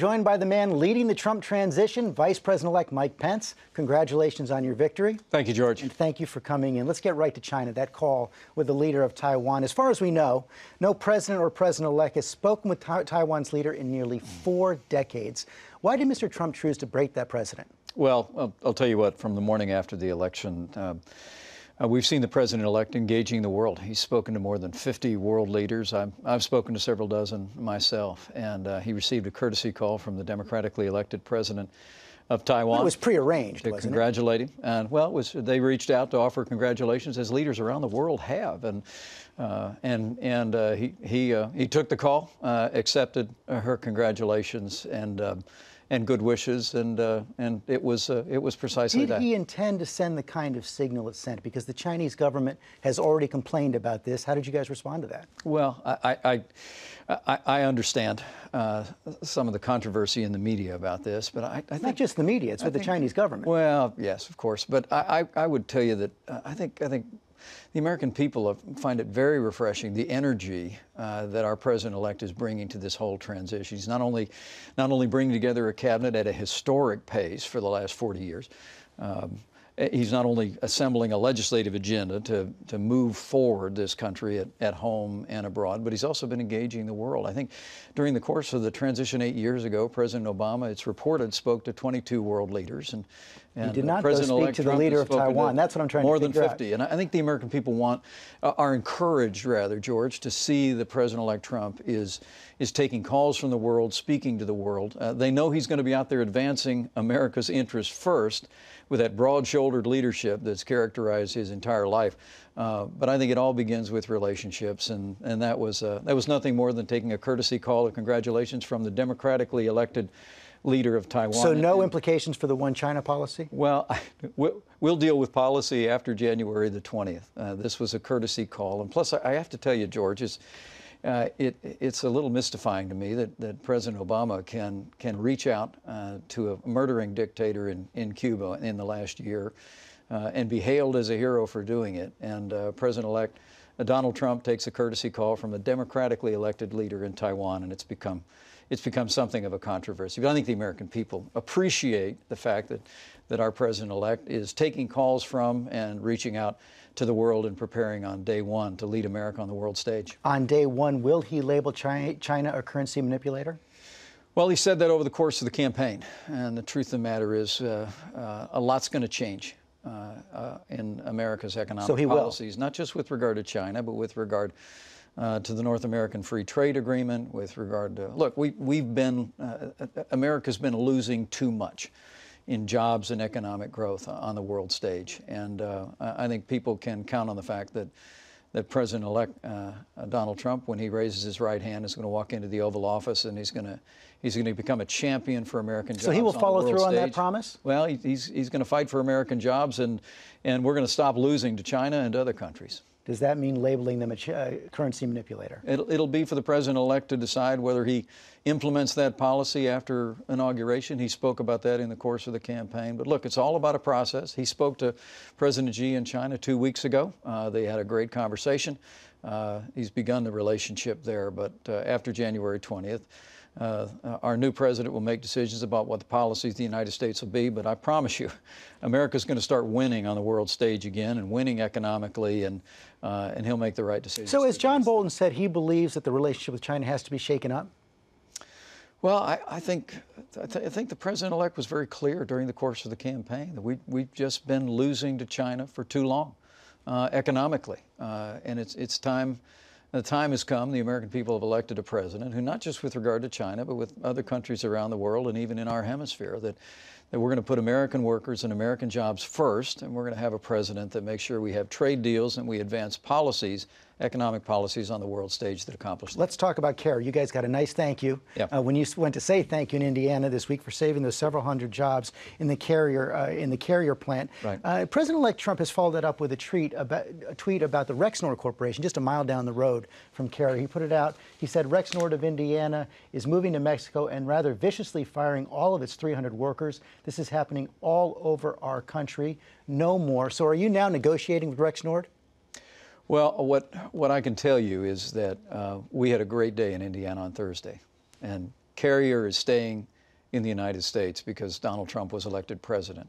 Joined by the man leading the Trump transition, Vice President-elect Mike Pence. Congratulations on your victory. Thank you, George. And thank you for coming in. Let's get right to China, that call with the leader of Taiwan. As far as we know, no president or president-elect has spoken with ta Taiwan's leader in nearly four decades. Why did Mr. Trump choose to break that precedent? Well, I'll, I'll, tell you what, from the morning after the election, uh, uh, we've seen the president-elect engaging the world. He's spoken to more than 50 world leaders. I've, I've spoken to several dozen myself, and uh, he received a courtesy call from the democratically elected president of Taiwan. it was prearranged, wasn't congratulate it? him. And well, was they reached out to offer congratulations as leaders around the world have, and uh, and and uh, he he uh, he took the call, uh, accepted her congratulations, and. Um, and good wishes, and uh, and it was uh, it was precisely Did that. Did he intend to send the kind of signal it sent? Because the Chinese government has already complained about this. How did you guys respond to that? Well, I I, I, I understand uh, some of the controversy in the media about this, but I, I think not just the media. It's I with think, the Chinese government. Well, yes, of course, but I I, would tell you that uh, I think I think the American people find it very refreshing, the energy uh, that our president-elect is bringing to this whole transition. He's not only, not only bringing together a cabinet at a historic pace for the last 40 years, um, Eh, he's not only assembling a legislative agenda to, to move forward this country at, at home and abroad, but he's also been engaging the world. I think during the course of the transition eight years ago, President Obama, it's reported, spoke to 22 world leaders. And, and he uh, did not President go speak to the leader of Taiwan. That's what I'm trying to More than 50. Out. And I think the American people want, uh, are encouraged, rather, George, to see that President-elect Trump is is taking calls from the world, speaking to the world. Uh, they know he's going to be out there advancing America's interests first with that broad shouldered leadership that's characterized his entire life. Uh, but I think it all begins with relationships, and, and that, was, uh, that was nothing more than taking a courtesy call of congratulations from the democratically elected leader of Taiwan. So, no and, implications for the one China policy? Well, we'll deal with policy after January the 20th. Uh, this was a courtesy call. And plus, I have to tell you, George, is uh, it, it's a little mystifying to me that, that President Obama can, can reach out uh, to a murdering dictator in, in Cuba in the last year uh, and be hailed as a hero for doing it. And uh, President elect uh, Donald Trump takes a courtesy call from a democratically elected leader in Taiwan, and it's become it's become something of a controversy. But I think the American people appreciate the fact that, that our president elect is taking calls from and reaching out to the world and preparing on day one to lead America on the world stage. On day one, will he label China a currency manipulator? Well, he said that over the course of the campaign. And the truth of the matter is, uh, uh, a lot's going to change. Uh, uh, in America's economic so policies, will. not just with regard to China, but with regard uh, to the North American Free Trade Agreement with regard to look, we, we've been, uh, uh, America's been losing too much in jobs and economic growth on the world stage. And uh, I think people can count on the fact that that President-elect uh, Donald Trump, when he raises his right hand, is going to walk into the Oval Office and he's going to he's going to become a champion for American jobs. So he will follow through stage. on that promise. Well, he's he's going to fight for American jobs and and we're going to stop losing to China and other countries does that mean labeling them a uh, currency manipulator? It'll, it'll be for the president-elect to decide whether he implements that policy after inauguration. He spoke about that in the course of the campaign. But look, it's all about a process. He spoke to President Xi in China two weeks ago. Uh, they had a great conversation. Uh, he's begun the relationship there, but uh, after January 20th, uh, our new president will make decisions about what the policies of the United States will be, but I promise you, America is going to start winning on the world stage again and winning economically, and, uh, and he'll make the right decisions. So, as John Bolton said, he believes that the relationship with China has to be shaken up? Well, I, I think I, th- I, think the president-elect was very clear during the course of the campaign that we we've just been losing to China for too long, uh, economically, uh, and it's it's time the time has come, the American people have elected a president who, not just with regard to China, but with other countries around the world and even in our hemisphere, that, that we're going to put American workers and American jobs first, and we're going to have a president that makes sure we have trade deals and we advance policies economic policies on the world stage that accomplish Let's talk about care. You guys got a nice thank you. Yeah. Uh, when you went to say thank you in Indiana this week for saving those several hundred jobs in the carrier uh, in the carrier plant. Right. Uh, President-elect Trump has followed that up with a tweet about a tweet about the Rexnord Corporation just a mile down the road from Carrier. He put it out. He said Rexnord of Indiana is moving to Mexico and rather viciously firing all of its 300 workers. This is happening all over our country. No more. So are you now negotiating with Rexnord? Well, what, what I can tell you is that uh, we had a great day in Indiana on Thursday. And Carrier is staying in the United States because Donald Trump was elected president.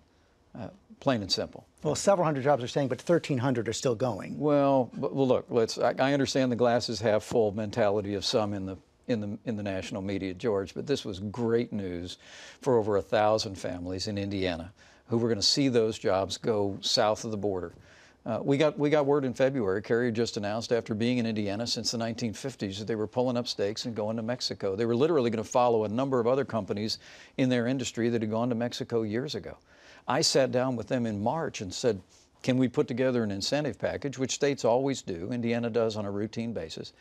Uh, plain and simple. Well, several hundred jobs are staying, but 1,300 are still going. Well, well look, let's, I, I understand the glasses half full mentality of some in the in the, in the national media, George, but this was great news for over a thousand families in Indiana who were going to see those jobs go south of the border. Uh, we got we got word in February. Carrier just announced after being in Indiana since the 1950s that they were pulling up stakes and going to Mexico. They were literally going to follow a number of other companies in their industry that had gone to Mexico years ago. I sat down with them in March and said, "Can we put together an incentive package, which states always do? Indiana does on a routine basis."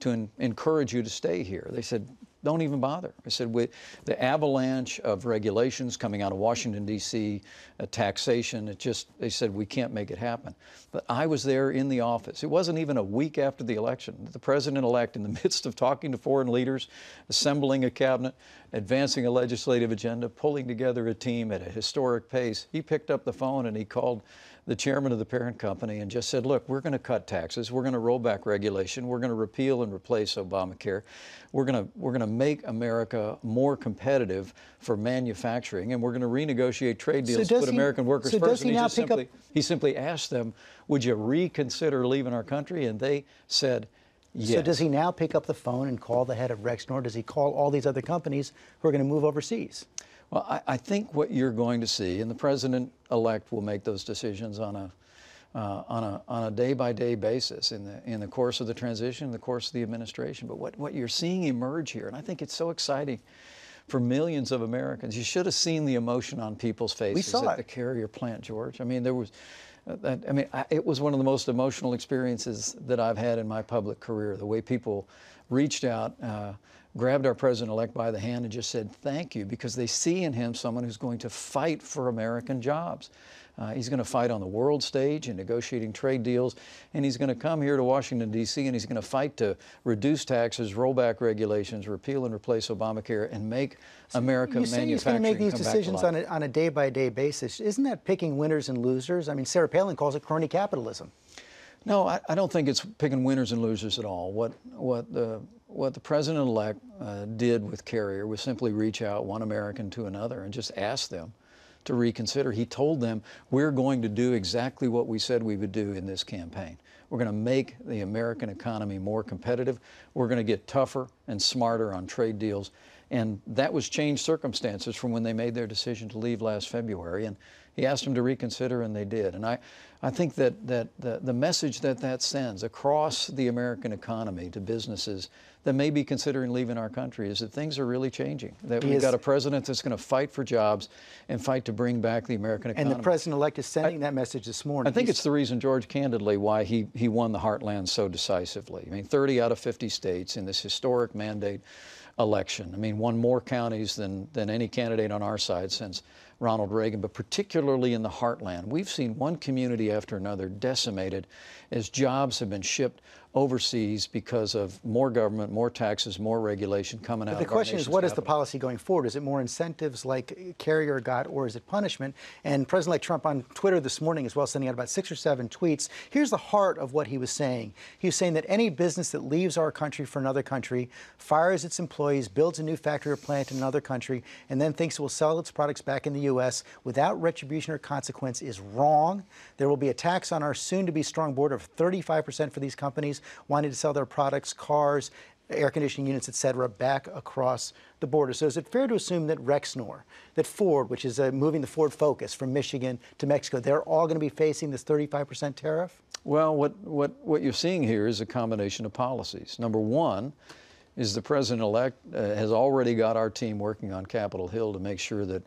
To en encourage you to stay here. They said, don't even bother. I said, With the avalanche of regulations coming out of Washington, D.C., uh, taxation, it just, they said, we can't make it happen. But I was there in the office. It wasn't even a week after the election. The president elect, in the midst of talking to foreign leaders, assembling a cabinet, advancing a legislative agenda, pulling together a team at a historic pace, he picked up the phone and he called the chairman of the parent company and just said, look, we're going to cut taxes, we're going to roll back regulation, we're going to repeal and replace Obamacare, we're going to we're going to make America more competitive for manufacturing, and we're going to renegotiate trade deals so put he, American workers so first. He, he, simply, up- he simply asked them, would you reconsider leaving our country? And they said. Yes. So does he now pick up the phone and call the head of Rexnor? Does he call all these other companies who are going to move overseas? Well, I, I, think what you're going to see, and the president-elect will make those decisions on a uh, on a on a day-by-day -day basis in the in the course of the transition, in the course of the administration. But what what you're seeing emerge here, and I think it's so exciting for millions of Americans. You should have seen the emotion on people's faces at it. the carrier plant, George. I mean, there was. Uh, I mean, it was one of the most emotional experiences that I've had in my public career. The way people reached out, uh, grabbed our president elect by the hand, and just said thank you because they see in him someone who's going to fight for American jobs. Uh, he's going to fight on the world stage in negotiating trade deals, and he's going to come here to Washington, D.C., and he's going to fight to reduce taxes, roll back regulations, repeal and replace Obamacare, and make so America you say manufacturing he's going to make these decisions on a, on a day-by-day -day basis. Isn't that picking winners and losers? I mean, Sarah Palin calls it crony capitalism. No, I, I, don't think it's picking winners and losers at all. What what the what the president-elect uh, did with Carrier was simply reach out one American to another and just ask them to reconsider. He told them, we're going to do exactly what we said we would do in this campaign. We're going to make the American economy more competitive. We're going to get tougher and smarter on trade deals. And that was changed circumstances from when they made their decision to leave last February. And he asked them to reconsider, and they did. And I, I think that, that the, the message that that sends across the American economy to businesses that may be considering leaving our country is that things are really changing. That we've is, got a president that's going to fight for jobs and fight to bring back the American economy. And the president-elect is sending I, that message this morning. I think He's, it's the reason, George, candidly, why he, he won the heartland so decisively. I mean, 30 out of 50 states in this historic mandate election. I mean, won more counties than, than any candidate on our side since Ronald Reagan, but particularly in the heartland. We've seen one community after another decimated as jobs have been shipped overseas because of more government, more taxes, more regulation coming but out. The question is, what capital. is the policy going forward? Is it more incentives like Carrier got, or is it punishment? And President-elect Trump on Twitter this morning, as well, sending out about six or seven tweets. Here's the heart of what he was saying. He was saying that any business that leaves our country for another country, fires its employees, builds a new factory or plant in another country, and then thinks it will sell its products back in the U.S. without retribution or consequence is wrong. There will be a tax on our soon-to-be strong border of 35% for these companies companies wanting to sell their products, cars, air conditioning units, et cetera, back across the border. So is it fair to assume that Rexnor, that Ford, which is uh, moving the Ford Focus from Michigan to Mexico, they're all going to be facing this 35% tariff? Well, what, what, what you're seeing here is a combination of policies. Number one is the president-elect uh, has already got our team working on Capitol Hill to make sure that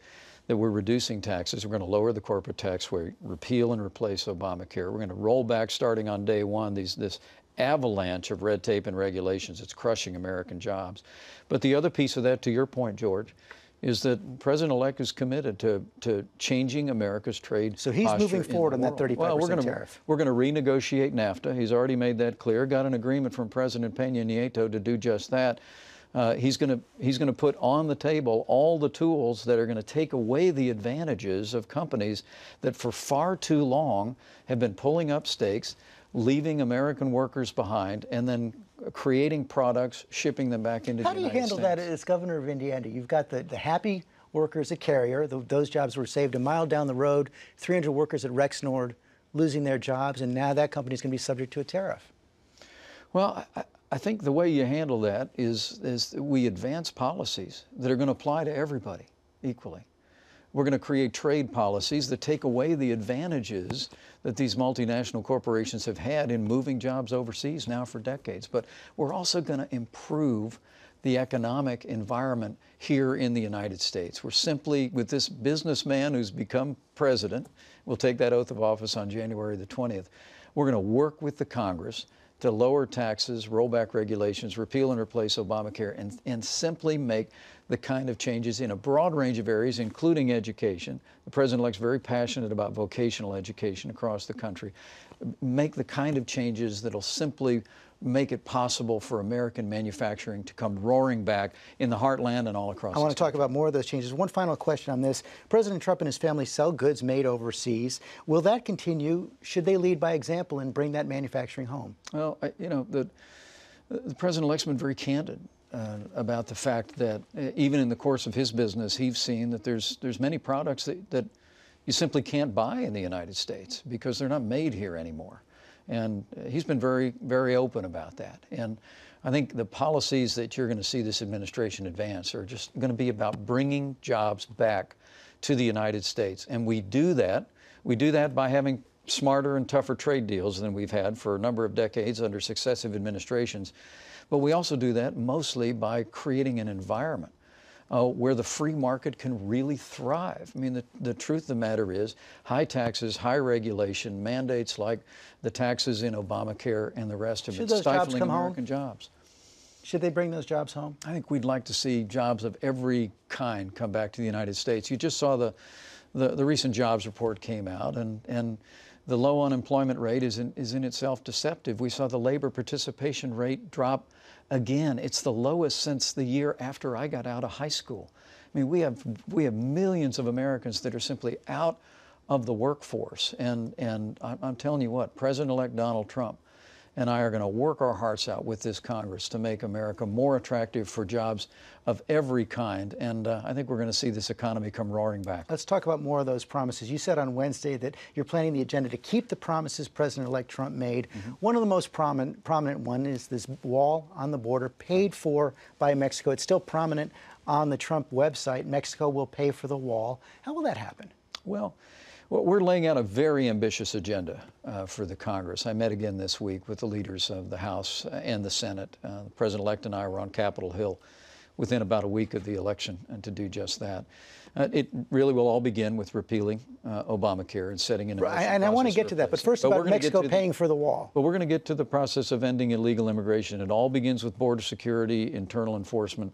that we're reducing taxes. We're going to lower the corporate tax rate, repeal and replace Obamacare. We're going to roll back starting on day one these this avalanche of red tape and regulations that's crushing American jobs. But the other piece of that, to your point, George, is that President-elect is committed to, to changing America's trade. So he's moving forward on that 35% well, we're gonna, tariff. We're going to renegotiate NAFTA. He's already made that clear. Got an agreement from President Peña Nieto to do just that. Uh, he's going to he's going to put on the table all the tools that are going to take away the advantages of companies that for far too long have been pulling up stakes leaving American workers behind and then creating products, shipping them back into How the United States. How do you handle States? that as governor of Indiana? You've got the, the happy workers at Carrier. The, those jobs were saved a mile down the road. 300 workers at Rexnord losing their jobs, and now that company is going to be subject to a tariff. Well, I, I think the way you handle that is, is that we advance policies that are going to apply to everybody equally. We're going to create trade policies that take away the advantages that these multinational corporations have had in moving jobs overseas now for decades. But we're also going to improve the economic environment here in the United States. We're simply, with this businessman who's become president, we will take that oath of office on January the 20th, we're going to work with the Congress to lower taxes, roll back regulations, repeal and replace Obamacare, and, and simply make the kind of changes in a broad range of areas, including education. The president-elect's very passionate about vocational education across the country make the kind of changes that'll simply make it possible for American manufacturing to come roaring back in the heartland and all across. I want to talk about more of those changes. One final question on this. President Trump and his family sell goods made overseas. Will that continue? Should they lead by example and bring that manufacturing home? Well, I, you know, the, the president-elect's been very candid. Uh, about the fact that uh, even in the course of his business, he's seen that there's there's many products that, that you simply can't buy in the United States because they're not made here anymore. And uh, he's been very, very open about that. And I think the policies that you're going to see this administration advance are just going to be about bringing jobs back to the United States. And we do that. We do that by having smarter and tougher trade deals than we've had for a number of decades under successive administrations. But we also do that mostly by creating an environment uh, where the free market can really thrive. I mean, the, the truth of the matter is high taxes, high regulation, mandates like the taxes in Obamacare and the rest of Should it, stifling jobs come American home? jobs. Should they bring those jobs home? I think we'd like to see jobs of every kind come back to the United States. You just saw the, the, the recent jobs report came out, and, and the low unemployment rate is in, is in itself deceptive. We saw the labor participation rate drop Again, it's the lowest since the year after I got out of high school. I mean, we have, we have millions of Americans that are simply out of the workforce. And, and I'm telling you what, President elect Donald Trump and I are going to work our hearts out with this Congress to make America more attractive for jobs of every kind. And uh, I think we're going to see this economy come roaring back. Let's talk about more of those promises. You said on Wednesday that you're planning the agenda to keep the promises President elect Trump made. Mm-hmm. One of the most prominent, prominent one is this wall on the border paid for by Mexico. It's still prominent on the Trump website. Mexico will pay for the wall. How will that happen? Well, well, we're laying out a very ambitious agenda uh, for the Congress. I met again this week with the leaders of the House uh, and the Senate. Uh, the President-elect and I were on Capitol Hill within about a week of the election and uh, to do just that. Uh, it really will all begin with repealing uh, Obamacare and setting an right, And I want to get to that, but first but about Mexico paying the, for the wall. But we're going to get to the process of ending illegal immigration. It all begins with border security, internal enforcement,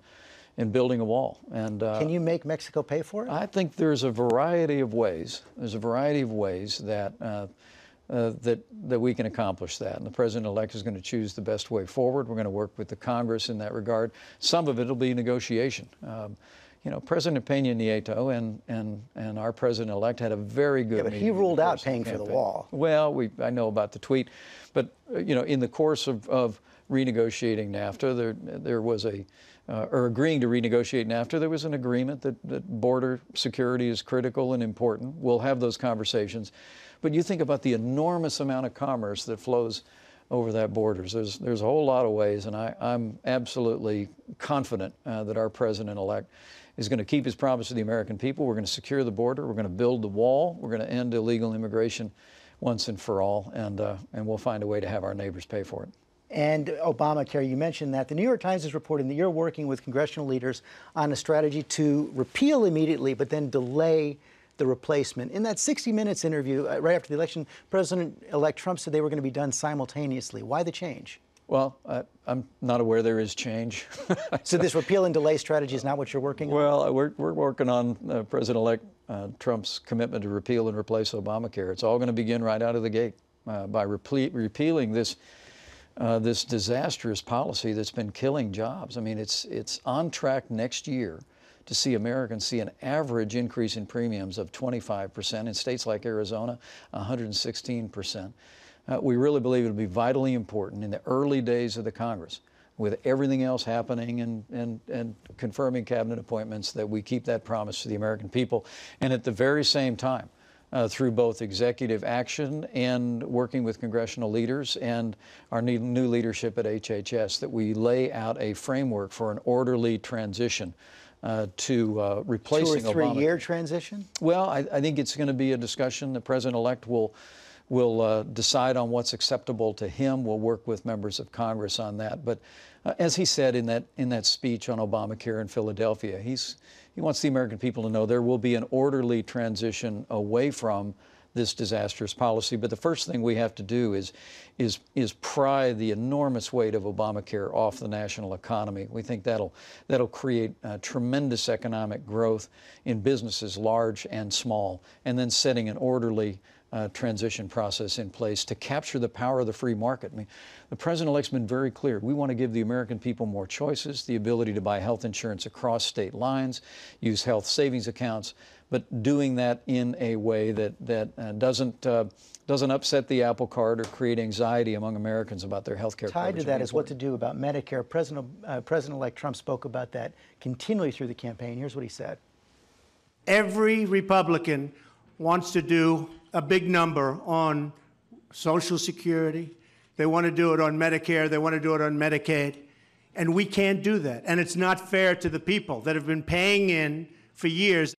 in building a wall. And uh, Can you make Mexico pay for it? I think there's a variety of ways. There's a variety of ways that, uh, uh, that, that we can accomplish that. And the president-elect is going to choose the best way forward. We're going to work with the Congress in that regard. Some of it will be negotiation. Um, you know, President Peña Nieto and, and, and our president-elect had a very good. Yeah, but he ruled out paying for the wall. Well, we, I know about the tweet, but uh, you know, in the course of, of renegotiating NAFTA, there there was a uh, or agreeing to renegotiate NAFTA, there was an agreement that, that border security is critical and important. We'll have those conversations. But you think about the enormous amount of commerce that flows over that border. There's, there's a whole lot of ways, and I, am absolutely confident uh, that our president-elect is going to keep his promise to the American people. We're going to secure the border. We're going to build the wall. We're going to end illegal immigration once and for all, and, uh, and we'll find a way to have our neighbors pay for it and Obamacare. You mentioned that. The New York Times is reporting that you're working with congressional leaders on a strategy to repeal immediately but then delay the replacement. In that 60 Minutes interview uh, right after the election, President elect Trump said they were going to be done simultaneously. Why the change? Well, I, am not aware there is change. so, this repeal and delay strategy is not what you're working well, on? Well, uh, we're, we're working on uh, President-elect uh, Trump's commitment to repeal and replace Obamacare. It's all going to begin right out of the gate uh, by repealing this uh, this disastrous policy that's been killing jobs. I mean, it's, it's on track next year to see Americans see an average increase in premiums of 25%. In states like Arizona, 116%. Uh, we really believe it'll be vitally important in the early days of the Congress with everything else happening and, and, and confirming cabinet appointments that we keep that promise to the American people. And at the very same time, uh, through both executive action and working with congressional leaders and our new leadership at HHS that we lay out a framework for an orderly transition. Uh, to uh, replacing Two or three Obama. year transition? Well, I, I think it's going to be a discussion. The president elect will will uh, decide on what's acceptable to him. We'll work with members of Congress on that. But uh, as he said in that in that speech on Obamacare in Philadelphia, he's he wants the American people to know there will be an orderly transition away from this disastrous policy. But the first thing we have to do is is is pry the enormous weight of Obamacare off the national economy. We think that'll that'll create uh, tremendous economic growth in businesses large and small, and then setting an orderly uh, transition process in place to capture the power of the free market. I mean, the president-elect's been very clear. We want to give the American people more choices, the ability to buy health insurance across state lines, use health savings accounts, but doing that in a way that that uh, doesn't uh, doesn't upset the apple cart or create anxiety among Americans about their health care. Tied to that is what to do about Medicare. President uh, President-elect Trump spoke about that continually through the campaign. Here's what he said: Every Republican wants to do a big number on Social Security. They want to do it on Medicare. They want to do it on Medicaid. And we can't do that. And it's not fair to the people that have been paying in for years.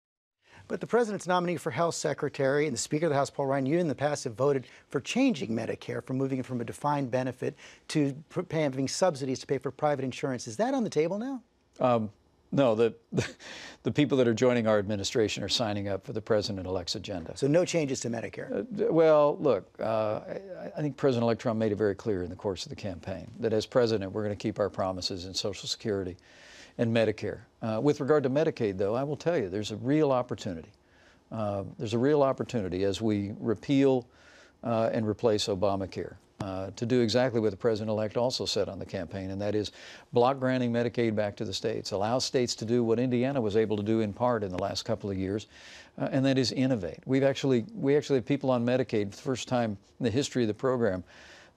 But the president's nominee for Health Secretary and the Speaker of the House, Paul Ryan, you in the past have voted for changing Medicare, from moving from a defined benefit to having subsidies to pay for private insurance. Is that on the table now? Um, no, the, the people that are joining our administration are signing up for the President-elect's agenda. So no changes to Medicare? Uh, well, look, uh, I, I, think President-elect Trump made it very clear in the course of the campaign that as president, we're going to keep our promises in Social Security and Medicare. Uh, with regard to Medicaid, though, I will tell you there's a real opportunity. Uh, there's a real opportunity as we repeal uh, and replace Obamacare uh, to do exactly what the president-elect also said on the campaign, and that is block granting Medicaid back to the states, allow states to do what Indiana was able to do in part in the last couple of years, uh, and that is innovate. We've actually we actually have people on Medicaid, the first time in the history of the program,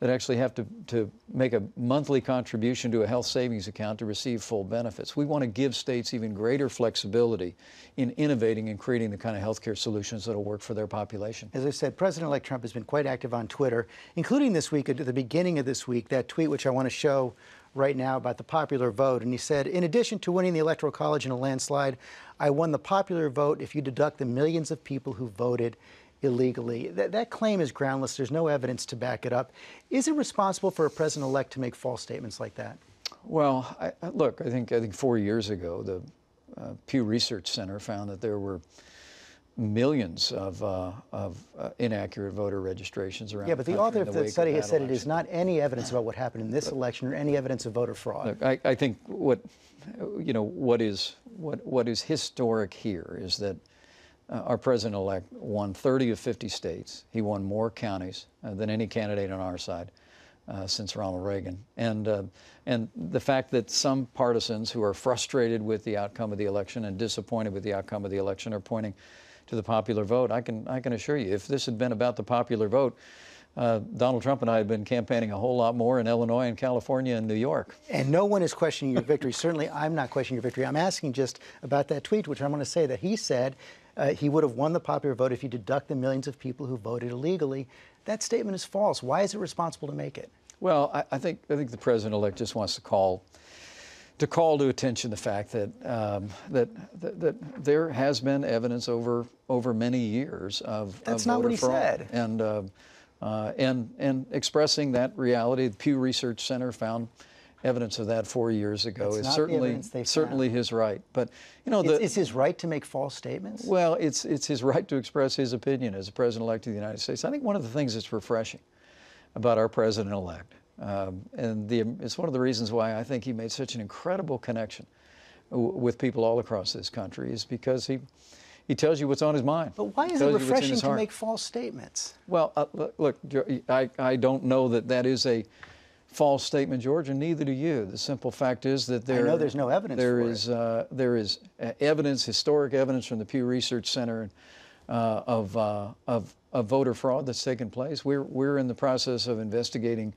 that actually have to, to make a monthly contribution to a health savings account to receive full benefits. We want to give states even greater flexibility in innovating and creating the kind of healthcare solutions that will work for their population. As I said, President-elect Trump has been quite active on Twitter, including this week, at the beginning of this week, that tweet which I want to show right now about the popular vote. And he said, in addition to winning the Electoral College in a landslide, I won the popular vote if you deduct the millions of people who voted illegally. That, that claim is groundless. There's no evidence to back it up. Is it responsible for a president elect to make false statements like that? Well, I, look, I think, I think four years ago, the uh, Pew Research Center found that there were millions of, uh, of uh, inaccurate voter registrations around. Yeah, but the, the author of the, study has said election. it is not any evidence about what happened in this but, election or any evidence of voter fraud. Look, I, I, think what you know what is what what is historic here is that uh, our president-elect won 30 of 50 states. He won more counties uh, than any candidate on our side uh, since Ronald Reagan. And, uh, and the fact that some partisans who are frustrated with the outcome of the election and disappointed with the outcome of the election are pointing to the popular vote, I can, I can assure you, if this had been about the popular vote, uh, Donald Trump and I have been campaigning a whole lot more in Illinois and California and New York. And no one is questioning your victory. Certainly, I'm not questioning your victory. I'm asking just about that tweet, which I'm going to say that he said uh, he would have won the popular vote if you deduct the millions of people who voted illegally. That statement is false. Why is it responsible to make it? Well, I, I think I think the president-elect just wants to call to call to attention the fact that, um, that that, that there has been evidence over over many years of that's of not what he fraud. said and. Uh, uh, and and expressing that reality, the Pew Research Center found evidence of that four years ago. It's, certainly certainly his right, but you know, the, it's, his right to make false statements. Well, it's it's his right to express his opinion as a president-elect of the United States. I think one of the things that's refreshing about our president-elect, um, and the, it's one of the reasons why I think he made such an incredible connection with people all across this country, is because he. He tells you what's on his mind. But why is it refreshing to make false statements? Well, uh, look, I, I don't know that that is a false statement, George, and neither do you. The simple fact is that there. I know there's no evidence. There is uh, there is evidence, historic evidence from the Pew Research Center uh, of, uh, of of voter fraud that's taken place. We're we're in the process of investigating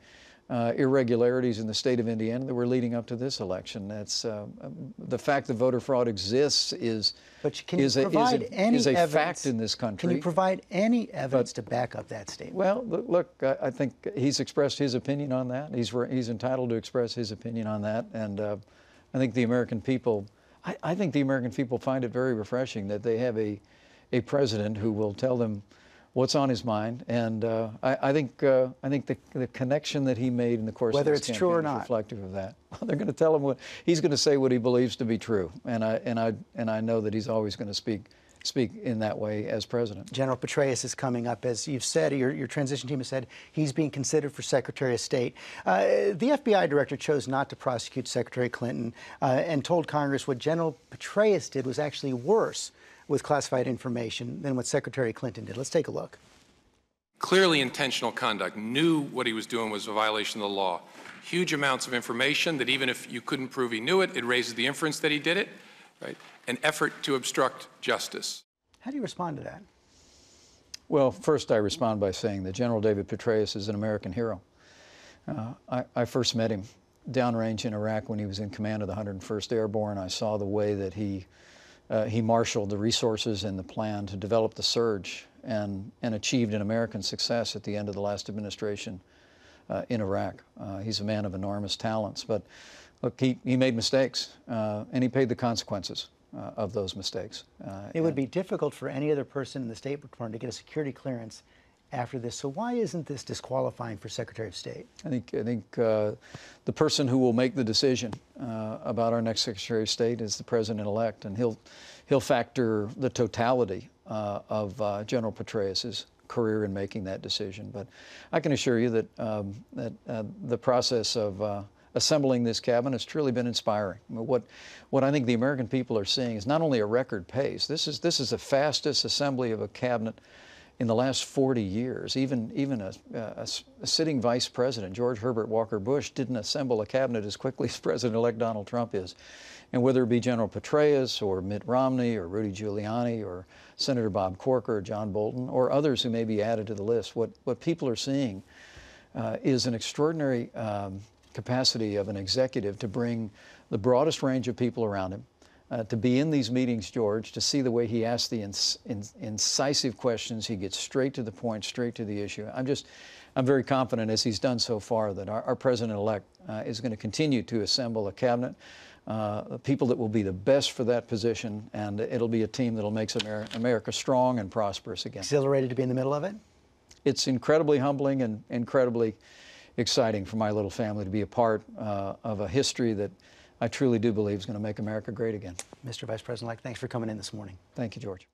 uh, irregularities in the state of Indiana that were leading up to this election. That's uh, um, the fact that voter fraud exists is but can is, a, is a, any is a evidence, fact in this country. Can you provide any evidence but, to back up that statement? Well, look, I, I, think he's expressed his opinion on that. He's he's entitled to express his opinion on that, and uh, I think the American people, I, I think the American people find it very refreshing that they have a a president who will tell them what's on his mind. And uh, I, I, think uh, I think the, the, connection that he made in the course whether of whether it's true or not reflective of that. they're going to tell him what he's going to say what he believes to be true, and I and I and I know that he's always going to speak speak in that way as president. General Petraeus is coming up, as you've said, your, your transition team has said he's being considered for Secretary of State. Uh, the FBI director chose not to prosecute Secretary Clinton uh, and told Congress what General Petraeus did was actually worse with classified information than what Secretary Clinton did. Let's take a look. Clearly intentional conduct, knew what he was doing was a violation of the law. Huge amounts of information that even if you couldn't prove he knew it, it raises the inference that he did it, right? An effort to obstruct justice. How do you respond to that? Well, first I respond by saying that General David Petraeus is an American hero. Uh, I, I first met him downrange in Iraq when he was in command of the 101st Airborne. I saw the way that he uh, he marshaled the resources and the plan to develop the surge and, and achieved an American success at the end of the last administration uh, in Iraq. Uh, he's a man of enormous talents, but look, he, he made mistakes uh, and he paid the consequences. Uh, of those mistakes. Uh, it would be difficult for any other person in the State Department to get a security clearance after this. So why isn't this disqualifying for Secretary of State? I think I think uh, the person who will make the decision uh, about our next Secretary of State is the President-elect, and he'll he'll factor the totality uh, of uh, General Petraeus's career in making that decision. But I can assure you that um, that uh, the process of uh, assembling this cabinet has truly been inspiring. I mean, what, what I think the American people are seeing is not only a record pace. This is this is the fastest assembly of a cabinet in the last 40 years, even, even a, a, a, sitting vice president, George Herbert Walker Bush, didn't assemble a cabinet as quickly as President elect Donald Trump is. And whether it be General Petraeus or Mitt Romney or Rudy Giuliani or Senator Bob Corker or John Bolton or others who may be added to the list, what, what people are seeing uh, is an extraordinary um, capacity of an executive to bring the broadest range of people around him, uh, to be in these meetings, George, to see the way he asks the incisive questions. He gets straight to the point, straight to the issue. I'm just, I'm very confident as he's done so far that our, our president elect uh, is going to continue to assemble a cabinet. Uh, people that will be the best for that position, and it'll be a team that'll make Amer- America strong and prosperous again. Exhilarated to be in the middle of it? It's incredibly humbling and incredibly exciting for my little family to be a part uh, of a history that I truly do believe is going to make America great again. Mr. Vice President-elect, thanks for coming in this morning. Thank you, George.